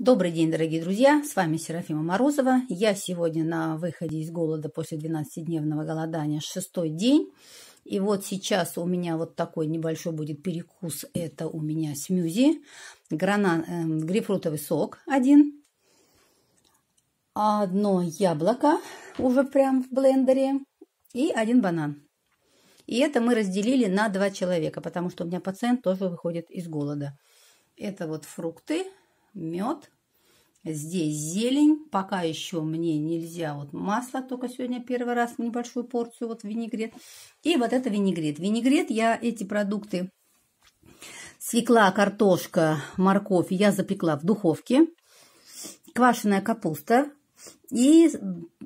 Добрый день, дорогие друзья! С вами Серафима Морозова. Я сегодня на выходе из голода после 12-дневного голодания шестой день. И вот сейчас у меня вот такой небольшой будет перекус. Это у меня смюзи, гранат, э, эм, грейпфрутовый сок один, одно яблоко уже прям в блендере и один банан. И это мы разделили на два человека, потому что у меня пациент тоже выходит из голода. Это вот фрукты, мед. Здесь зелень. Пока еще мне нельзя. Вот масло только сегодня первый раз небольшую порцию. Вот винегрет. И вот это винегрет. Винегрет я эти продукты свекла, картошка, морковь я запекла в духовке. Квашеная капуста и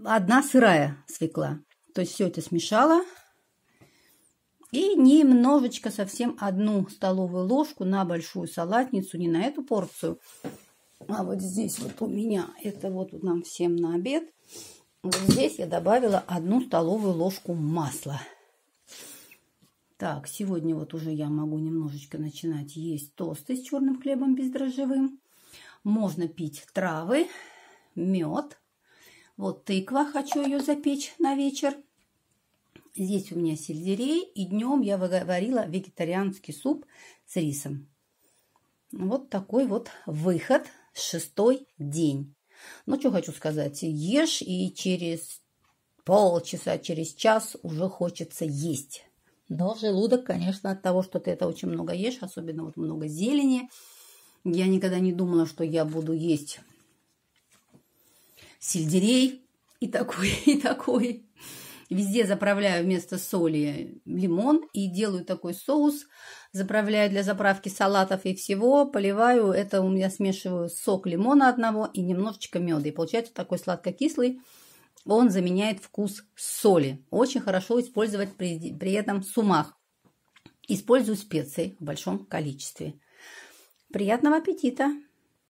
одна сырая свекла. То есть все это смешала, и немножечко, совсем одну столовую ложку на большую салатницу, не на эту порцию, а вот здесь вот у меня, это вот нам всем на обед. Вот здесь я добавила одну столовую ложку масла. Так, сегодня вот уже я могу немножечко начинать есть тосты с черным хлебом бездрожжевым. Можно пить травы, мед. Вот тыква, хочу ее запечь на вечер. Здесь у меня сельдерей, и днем я варила вегетарианский суп с рисом. Вот такой вот выход, шестой день. Ну, что хочу сказать, ешь, и через полчаса, через час уже хочется есть. Но желудок, конечно, от того, что ты это очень много ешь, особенно вот много зелени. Я никогда не думала, что я буду есть сельдерей и такой, и такой. Везде заправляю вместо соли лимон и делаю такой соус. Заправляю для заправки салатов и всего. Поливаю, это у меня смешиваю сок лимона одного и немножечко меда. И получается такой сладко-кислый. Он заменяет вкус соли. Очень хорошо использовать при, при этом сумах. Использую специи в большом количестве. Приятного аппетита!